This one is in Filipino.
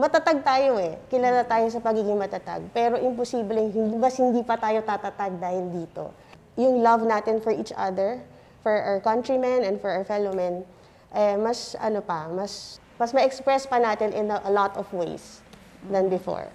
matatag tayo eh. Kilala tayo sa pagiging matatag. Pero imposible, hindi bas hindi pa tayo tatatag dahil dito. Yung love natin for each other, for our countrymen and for our fellow men, eh, mas ano pa, mas, mas ma-express pa natin in a, a lot of ways than before.